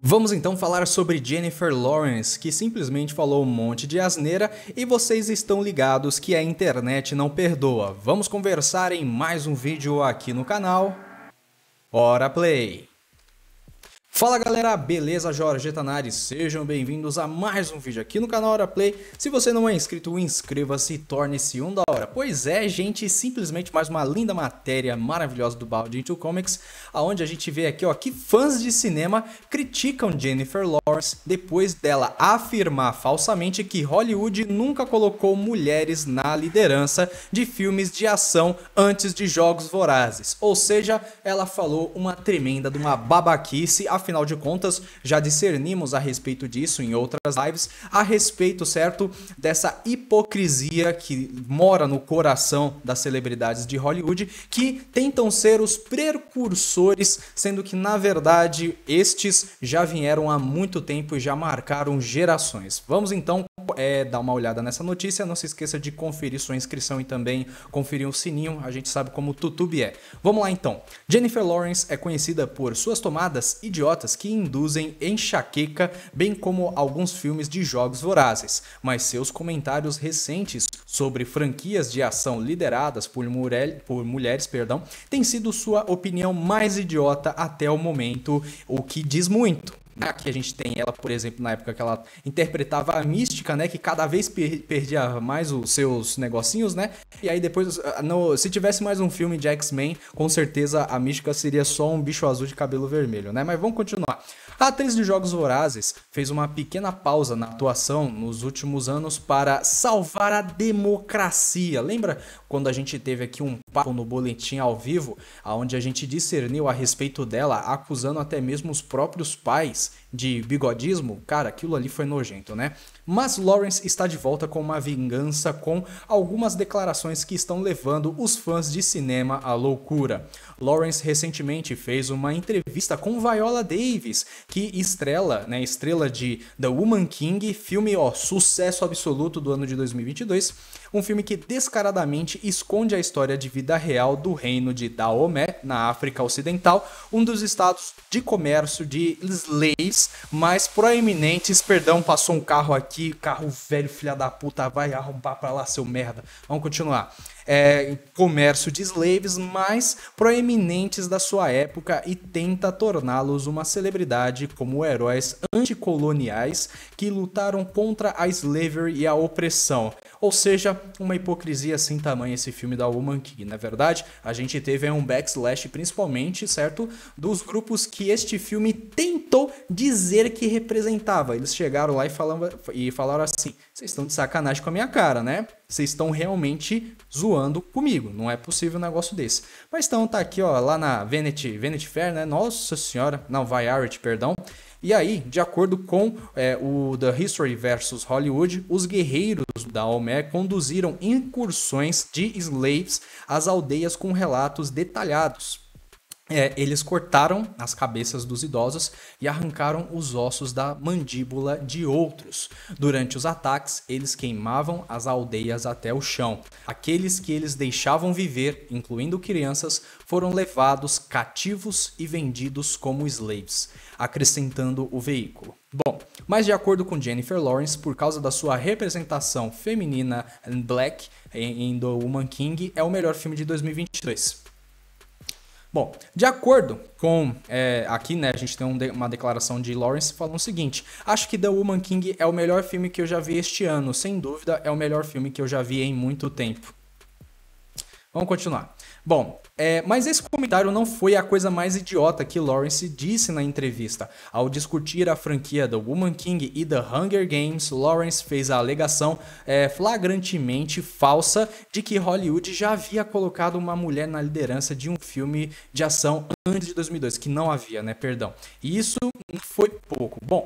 Vamos então falar sobre Jennifer Lawrence, que simplesmente falou um monte de asneira e vocês estão ligados que a internet não perdoa. Vamos conversar em mais um vídeo aqui no canal. Hora Play! Fala galera, beleza? Jorge Tanari, sejam bem-vindos a mais um vídeo aqui no canal Hora Play. Se você não é inscrito, inscreva-se e torne-se um da hora. Pois é, gente, simplesmente mais uma linda matéria maravilhosa do Balde Into Comics, aonde a gente vê aqui ó, que fãs de cinema criticam Jennifer Lawrence depois dela afirmar falsamente que Hollywood nunca colocou mulheres na liderança de filmes de ação antes de jogos vorazes. Ou seja, ela falou uma tremenda de uma babaquice afinal de contas, já discernimos a respeito disso em outras lives, a respeito, certo, dessa hipocrisia que mora no coração das celebridades de Hollywood, que tentam ser os precursores, sendo que, na verdade, estes já vieram há muito tempo e já marcaram gerações. Vamos então é, dar uma olhada nessa notícia. Não se esqueça de conferir sua inscrição e também conferir o sininho. A gente sabe como o YouTube é. Vamos lá então. Jennifer Lawrence é conhecida por suas tomadas idiotas que induzem enxaqueca, bem como alguns filmes de jogos vorazes. Mas seus comentários recentes sobre franquias de ação lideradas por, por mulheres perdão, tem sido sua opinião mais idiota até o momento, o que diz muito. Aqui a gente tem ela, por exemplo, na época que ela interpretava a mística, né? Que cada vez per perdia mais os seus negocinhos, né? E aí depois, ah, no, se tivesse mais um filme de X-Men, com certeza a mística seria só um bicho azul de cabelo vermelho, né? Mas vamos continuar. A atriz de Jogos Vorazes fez uma pequena pausa na atuação nos últimos anos para salvar a democracia. Lembra quando a gente teve aqui um papo no boletim ao vivo, onde a gente discerniu a respeito dela, acusando até mesmo os próprios pais de bigodismo, cara, aquilo ali foi nojento, né? Mas Lawrence está de volta com uma vingança com algumas declarações que estão levando os fãs de cinema à loucura. Lawrence recentemente fez uma entrevista com Viola Davis, que estrela, né, estrela de The Woman King, filme ó, sucesso absoluto do ano de 2022 um filme que descaradamente esconde a história de vida real do reino de Daomé, na África Ocidental, um dos estados de comércio de slaves mais proeminentes. Perdão, passou um carro aqui, carro velho, filha da puta, vai arrombar pra lá, seu merda. Vamos continuar. É, comércio de slaves mais proeminentes da sua época e tenta torná-los uma celebridade como heróis anticoloniais que lutaram contra a slavery e a opressão. Ou seja, uma hipocrisia sem assim tamanho esse filme da Woman King, na é verdade, a gente teve um backlash principalmente, certo? Dos grupos que este filme tentou dizer que representava. Eles chegaram lá e, e falaram assim: vocês estão de sacanagem com a minha cara, né? Vocês estão realmente zoando comigo. Não é possível um negócio desse. Mas então tá aqui, ó, lá na Venet Fair, né? Nossa senhora, não, Variety, perdão. E aí, de acordo com é, o The History vs. Hollywood, os guerreiros da Omé conduziram incursões de slaves às aldeias com relatos detalhados é, eles cortaram as cabeças dos idosos e arrancaram os ossos da mandíbula de outros. Durante os ataques, eles queimavam as aldeias até o chão. Aqueles que eles deixavam viver, incluindo crianças, foram levados cativos e vendidos como slaves, acrescentando o veículo. Bom, mas de acordo com Jennifer Lawrence, por causa da sua representação feminina em Black em The Woman King, é o melhor filme de 2022. Bom, de acordo com. É, aqui, né, a gente tem um de, uma declaração de Lawrence falando o seguinte: Acho que The Woman King é o melhor filme que eu já vi este ano. Sem dúvida, é o melhor filme que eu já vi em muito tempo. Vamos continuar. Bom, é, mas esse comentário não foi a coisa mais idiota que Lawrence disse na entrevista. Ao discutir a franquia The Woman King e The Hunger Games, Lawrence fez a alegação é, flagrantemente falsa de que Hollywood já havia colocado uma mulher na liderança de um filme de ação antes de 2002, que não havia, né? Perdão. E isso foi pouco. Bom,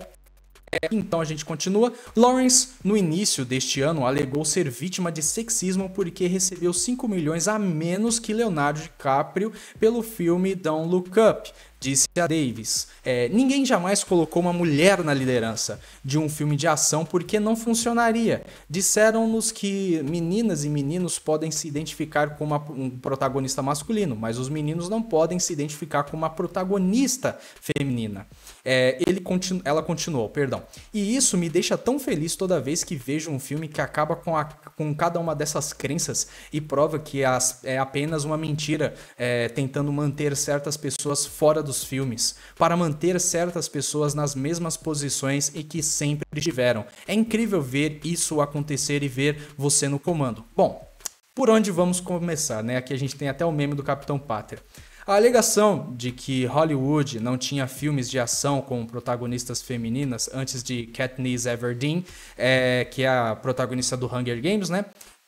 então a gente continua. Lawrence, no início deste ano, alegou ser vítima de sexismo porque recebeu 5 milhões a menos que Leonardo DiCaprio pelo filme Don't Look Up disse a Davis. É, ninguém jamais colocou uma mulher na liderança de um filme de ação porque não funcionaria. Disseram-nos que meninas e meninos podem se identificar com uma, um protagonista masculino, mas os meninos não podem se identificar com uma protagonista feminina. É, ele continu, ela continuou, perdão. E isso me deixa tão feliz toda vez que vejo um filme que acaba com, a, com cada uma dessas crenças e prova que as, é apenas uma mentira é, tentando manter certas pessoas fora do dos filmes, para manter certas pessoas nas mesmas posições e que sempre estiveram. É incrível ver isso acontecer e ver você no comando. Bom, por onde vamos começar, né? Aqui a gente tem até o meme do Capitão Pater. A alegação de que Hollywood não tinha filmes de ação com protagonistas femininas antes de Katniss Everdeen, é, que é a protagonista do Hunger Games, né?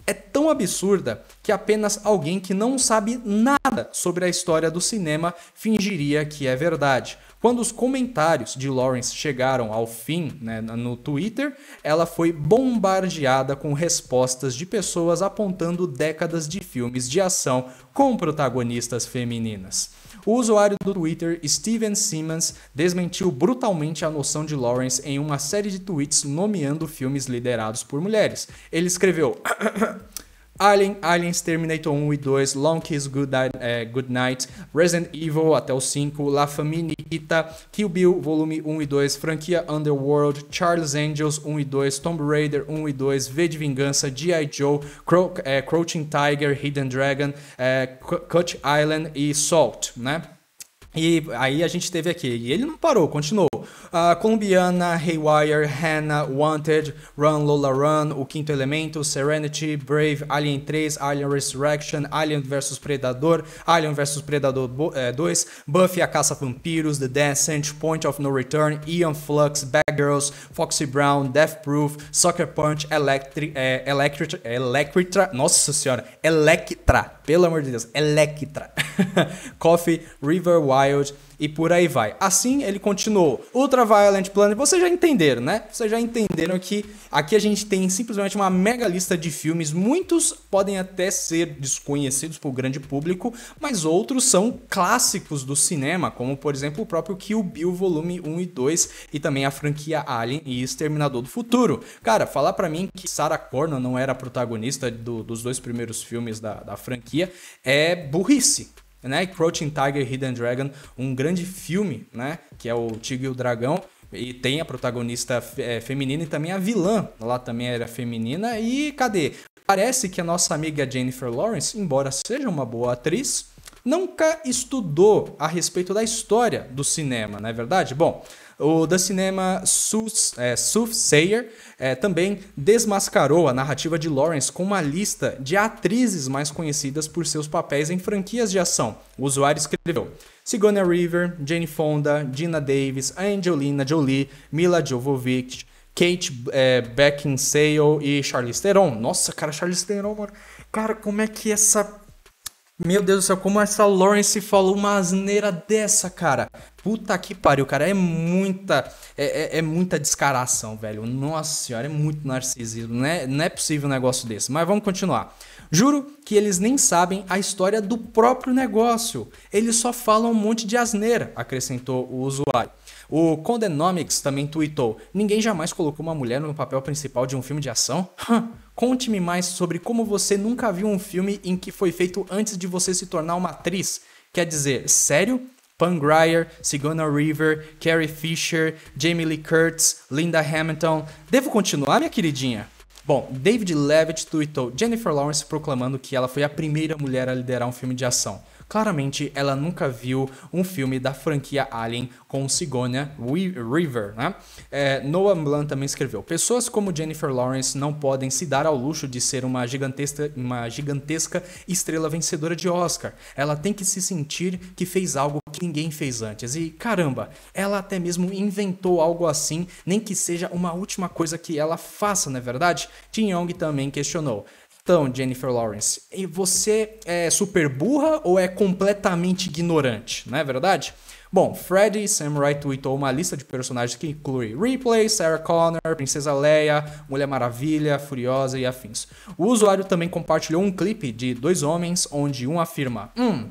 é tão absurda que apenas alguém que não sabe nada sobre a história do cinema fingiria que é verdade. Quando os comentários de Lawrence chegaram ao fim né, no Twitter, ela foi bombardeada com respostas de pessoas apontando décadas de filmes de ação com protagonistas femininas. O usuário do Twitter, Steven Simmons, desmentiu brutalmente a noção de Lawrence em uma série de tweets nomeando filmes liderados por mulheres. Ele escreveu. Ah, ah, ah, Alien, Aliens Terminator 1 e 2, Long Kiss Goodnight, é, eh, Good Night, Resident Evil até o 5, La Família Nikita, Kill Bill Volume 1 e 2, Franquia Underworld, Charles Angels 1 e 2, Tomb Raider 1 e 2, V de Vingança, G.I. Joe, Cro é, eh, Crouching Tiger, Hidden Dragon, é, Cut Island e Salt, né? E aí a gente teve aqui. E ele não parou, continuou. A colombiana, Haywire, Hannah, Wanted, Run Lola Run, O Quinto Elemento, Serenity, Brave, Alien 3, Alien Resurrection, Alien vs Predador, Alien vs Predador 2, eh, Buffy a Caça Vampiros, The Descent, Point of No Return, Ian Flux, Bad Girls, Foxy Brown, Death Proof, Soccer Punch, Electri, é, eh, Electra, Electra, nossa senhora, Electra, pelo amor de Deus, Electra, Coffee, River Wild, e por aí vai. Assim ele continuou. Ultraviolent Planet, vocês já entenderam, né? Vocês já entenderam que aqui a gente tem simplesmente uma mega lista de filmes. Muitos podem até ser desconhecidos para o grande público, mas outros são clássicos do cinema, como por exemplo o próprio Kill Bill Volume 1 e 2 e também a franquia Alien e Exterminador do Futuro. Cara, falar para mim que Sarah Connor não era protagonista do, dos dois primeiros filmes da, da franquia é burrice né? Crouching Tiger, Hidden Dragon, um grande filme, né? Que é o Tigre e o Dragão. E tem a protagonista é, feminina e também a vilã. Lá também era feminina. E cadê? Parece que a nossa amiga Jennifer Lawrence, embora seja uma boa atriz, nunca estudou a respeito da história do cinema, não é verdade? Bom, o da cinema Sooth, é, Soothsayer é, também desmascarou a narrativa de Lawrence com uma lista de atrizes mais conhecidas por seus papéis em franquias de ação. O usuário escreveu Sigourney River, Jane Fonda, Gina Davis, Angelina Jolie, Mila Jovovich, Kate é, Beckinsale e Charlize Theron. Nossa, cara, Charlize Theron, mano. Cara, como é que essa meu Deus do céu, como essa Lawrence falou uma asneira dessa, cara. Puta que pariu, cara. É muita. É, é, é muita descaração, velho. Nossa senhora, é muito narcisismo. Né? Não é possível um negócio desse. Mas vamos continuar. Juro que eles nem sabem a história do próprio negócio. Eles só falam um monte de asneira, acrescentou o usuário. O Condenomics também tweetou: Ninguém jamais colocou uma mulher no papel principal de um filme de ação? Conte-me mais sobre como você nunca viu um filme em que foi feito antes de você se tornar uma atriz. Quer dizer, sério? Grier, Sigourney River, Carrie Fisher, Jamie Lee Curtis, Linda Hamilton. Devo continuar, minha queridinha? Bom, David Levitt tweetou Jennifer Lawrence proclamando que ela foi a primeira mulher a liderar um filme de ação. Claramente, ela nunca viu um filme da franquia Alien com Sigonia River, né? É, Noah Blunt também escreveu: Pessoas como Jennifer Lawrence não podem se dar ao luxo de ser uma gigantesca, uma gigantesca estrela vencedora de Oscar. Ela tem que se sentir que fez algo que ninguém fez antes. E caramba, ela até mesmo inventou algo assim, nem que seja uma última coisa que ela faça, não é verdade? Tim Young também questionou. Então, Jennifer Lawrence, você é super burra ou é completamente ignorante, não é verdade? Bom, Freddy Samurai tweetou uma lista de personagens que inclui Ripley, Sarah Connor, Princesa Leia, Mulher Maravilha, Furiosa e afins. O usuário também compartilhou um clipe de dois homens onde um afirma: Hum,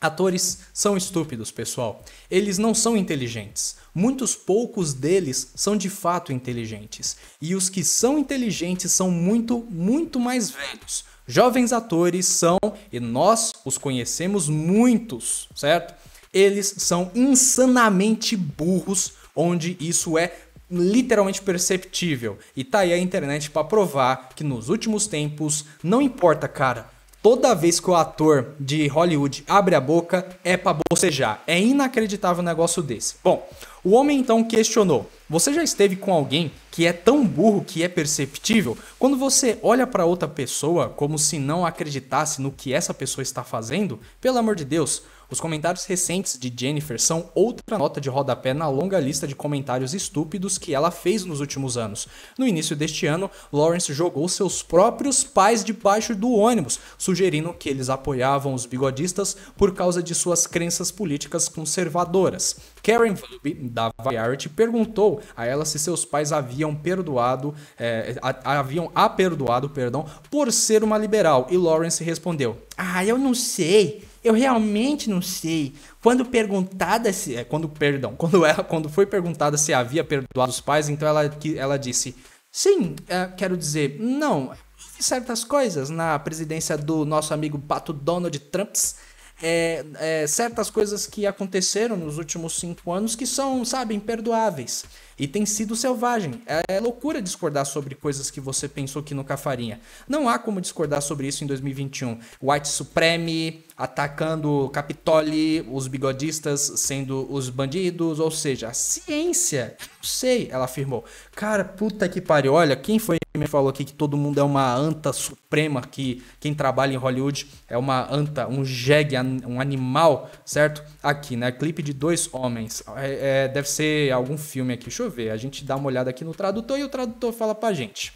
Atores são estúpidos, pessoal. Eles não são inteligentes. Muitos poucos deles são de fato inteligentes. E os que são inteligentes são muito, muito mais velhos. Jovens atores são, e nós os conhecemos muitos, certo? Eles são insanamente burros, onde isso é literalmente perceptível. E tá aí a internet para provar que nos últimos tempos não importa, cara Toda vez que o ator de Hollywood abre a boca, é pra bocejar. É inacreditável um negócio desse. Bom, o homem então questionou: Você já esteve com alguém que é tão burro que é perceptível? Quando você olha para outra pessoa como se não acreditasse no que essa pessoa está fazendo? Pelo amor de Deus, os comentários recentes de Jennifer são outra nota de rodapé na longa lista de comentários estúpidos que ela fez nos últimos anos. No início deste ano, Lawrence jogou seus próprios pais debaixo do ônibus, sugerindo que eles apoiavam os bigodistas por causa de suas crenças políticas conservadoras. Karen Vub, da Variety, perguntou a ela se seus pais haviam perdoado, é, a, haviam a perdão, por ser uma liberal, e Lawrence respondeu: Ah, eu não sei. Eu realmente não sei. Quando perguntada se. É, quando, perdão, quando ela quando foi perguntada se havia perdoado os pais, então ela, ela disse: Sim, é, quero dizer, não. Certas coisas na presidência do nosso amigo Pato Donald Trumps. É, é, certas coisas que aconteceram nos últimos cinco anos que são, sabe, imperdoáveis. E tem sido selvagem. É, é loucura discordar sobre coisas que você pensou que nunca faria. Não há como discordar sobre isso em 2021. White Supreme atacando o Capitole, os bigodistas sendo os bandidos, ou seja, a ciência. Não sei, ela afirmou. Cara, puta que pariu. Olha, quem foi que me falou aqui que todo mundo é uma anta suprema, que quem trabalha em Hollywood é uma anta, um jegue, um animal, certo? Aqui, né? Clipe de dois homens. É, é, deve ser algum filme aqui. Deixa eu eu ver. A gente dá uma olhada aqui no tradutor e o tradutor fala pra gente.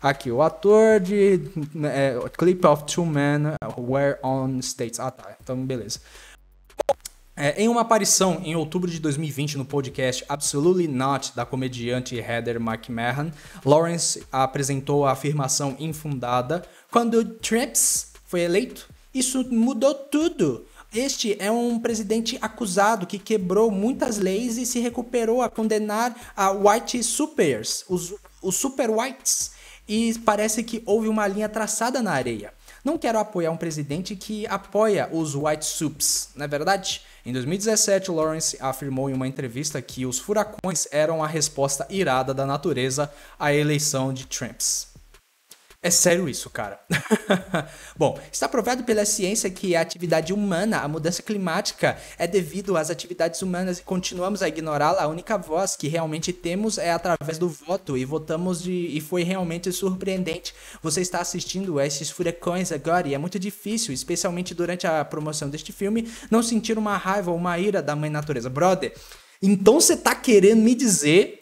Aqui, o ator de né, é, Clip of Two Men Were on States. Ah, tá. Então, beleza. É, em uma aparição em outubro de 2020 no podcast Absolutely Not da comediante Heather McMahon, Lawrence apresentou a afirmação infundada: quando Trips foi eleito, isso mudou tudo. Este é um presidente acusado que quebrou muitas leis e se recuperou a condenar a white supers, os, os super whites, e parece que houve uma linha traçada na areia. Não quero apoiar um presidente que apoia os white Supes. não é verdade? Em 2017, Lawrence afirmou em uma entrevista que os furacões eram a resposta irada da natureza à eleição de Trumps. É sério isso, cara. Bom, está provado pela ciência que a atividade humana, a mudança climática, é devido às atividades humanas e continuamos a ignorá-la. A única voz que realmente temos é através do voto e votamos de... e foi realmente surpreendente. Você está assistindo a esses furacões agora e é muito difícil, especialmente durante a promoção deste filme, não sentir uma raiva ou uma ira da mãe natureza. Brother, então você está querendo me dizer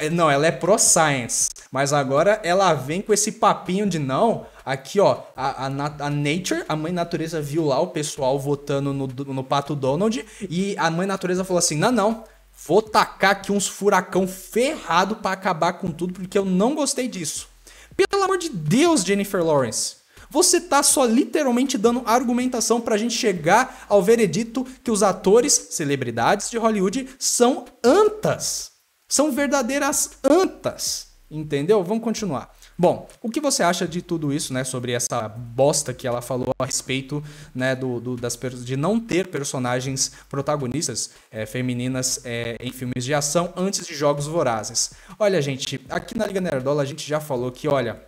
é, não, ela é pro-science. Mas agora ela vem com esse papinho de não. Aqui, ó, a, a, a Nature, a mãe natureza viu lá o pessoal votando no, no Pato Donald. E a mãe natureza falou assim: não, não. Vou tacar aqui uns furacão ferrado para acabar com tudo, porque eu não gostei disso. Pelo amor de Deus, Jennifer Lawrence. Você tá só literalmente dando argumentação pra gente chegar ao veredito que os atores, celebridades de Hollywood, são antas. São verdadeiras antas, entendeu? Vamos continuar. Bom, o que você acha de tudo isso, né? Sobre essa bosta que ela falou a respeito, né? Do, do das, de não ter personagens protagonistas é, femininas é, em filmes de ação antes de jogos vorazes. Olha, gente, aqui na Liga Nerdola a gente já falou que, olha,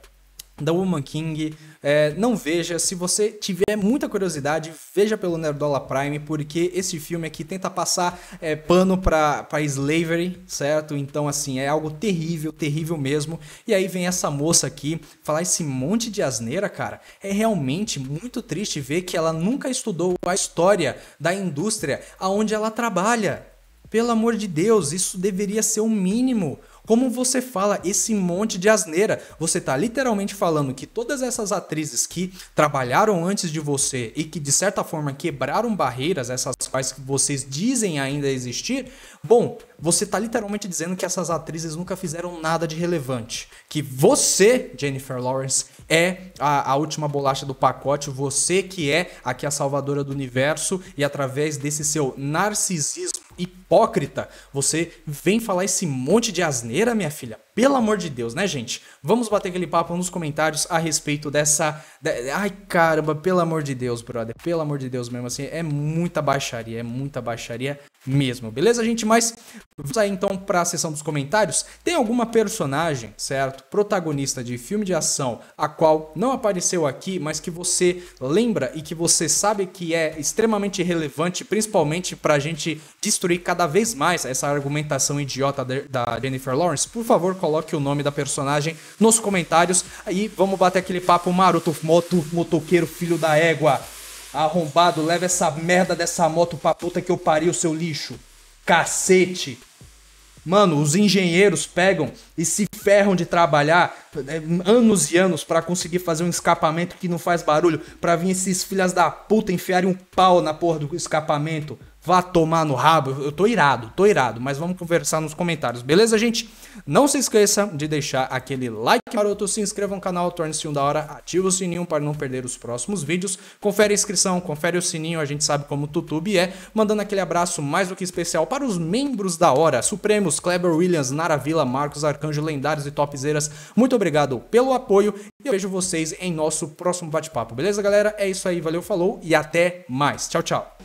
da Woman King. É, não veja, se você tiver muita curiosidade, veja pelo Nerdola Prime, porque esse filme aqui tenta passar é, pano para slavery, certo? Então, assim, é algo terrível, terrível mesmo. E aí vem essa moça aqui falar esse monte de asneira, cara. É realmente muito triste ver que ela nunca estudou a história da indústria aonde ela trabalha. Pelo amor de Deus, isso deveria ser o mínimo como você fala esse monte de asneira? Você está literalmente falando que todas essas atrizes que trabalharam antes de você e que de certa forma quebraram barreiras, essas quais que vocês dizem ainda existir, bom, você está literalmente dizendo que essas atrizes nunca fizeram nada de relevante. Que você, Jennifer Lawrence, é a, a última bolacha do pacote, você que é aqui é a salvadora do universo e através desse seu narcisismo hipócrita. Você vem falar esse monte de asneira, minha filha. Pelo amor de Deus, né, gente? Vamos bater aquele papo nos comentários a respeito dessa. Ai, caramba, pelo amor de Deus, brother. Pelo amor de Deus mesmo, assim. É muita baixaria, é muita baixaria mesmo, beleza, gente? Mas vamos aí então para a sessão dos comentários. Tem alguma personagem, certo? Protagonista de filme de ação, a qual não apareceu aqui, mas que você lembra e que você sabe que é extremamente relevante, principalmente pra gente destruir cada vez mais essa argumentação idiota da Jennifer Lawrence? Por favor, coloque o nome da personagem nos comentários. Aí vamos bater aquele papo maroto, moto, motoqueiro, filho da égua. Arrombado, leva essa merda dessa moto pra puta que eu o seu lixo. Cacete. Mano, os engenheiros pegam e se ferram de trabalhar é, anos e anos para conseguir fazer um escapamento que não faz barulho, para vir esses filhas da puta enfiarem um pau na porra do escapamento. Vá tomar no rabo, eu tô irado, tô irado, mas vamos conversar nos comentários, beleza, gente? Não se esqueça de deixar aquele like maroto, se inscreva no canal, torne-se um da hora, ativa o sininho para não perder os próximos vídeos, confere a inscrição, confere o sininho, a gente sabe como o YouTube é, mandando aquele abraço mais do que especial para os membros da hora, Supremos, Kleber Williams, Naravila, Marcos Arcanjo, Lendários e Topzeiras, muito obrigado pelo apoio e eu vejo vocês em nosso próximo bate-papo, beleza, galera? É isso aí, valeu, falou e até mais. Tchau, tchau.